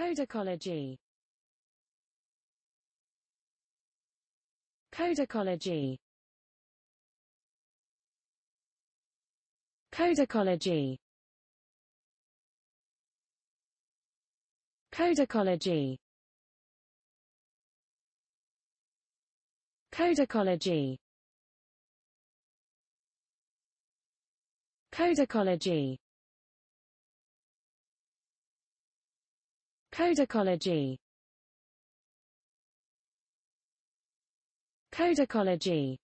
Codicology Codicology Codicology Codicology Codicology Codicology Codicology Codicology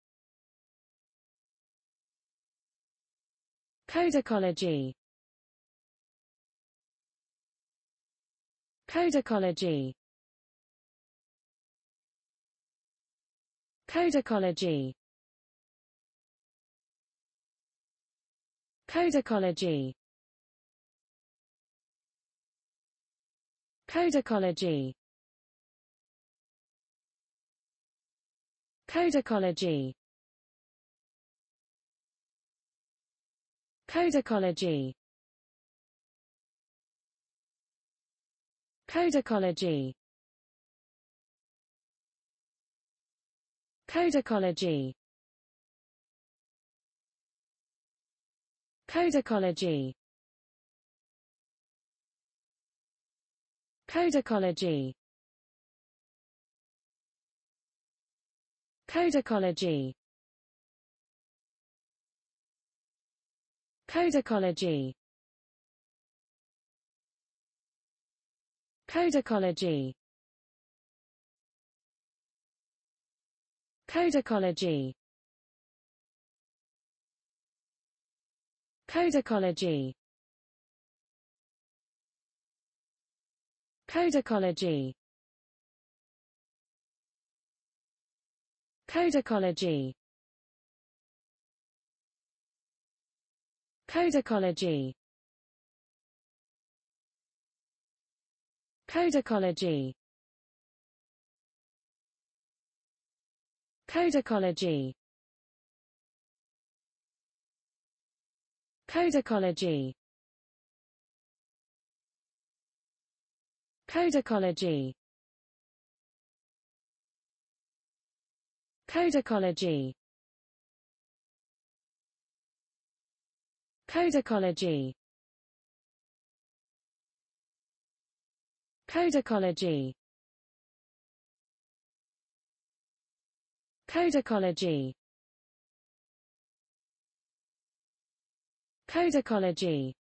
Codicology Codicology Codicology Codicology Codicology Codicology Codicology Codicology Codicology Codicology Codicology Codicology Codicology Codicology Codicology Codicology Codicology Codicology Codicology Codicology Codicology Codicology Codicology Codicology Codicology Codicology Codicology Codicology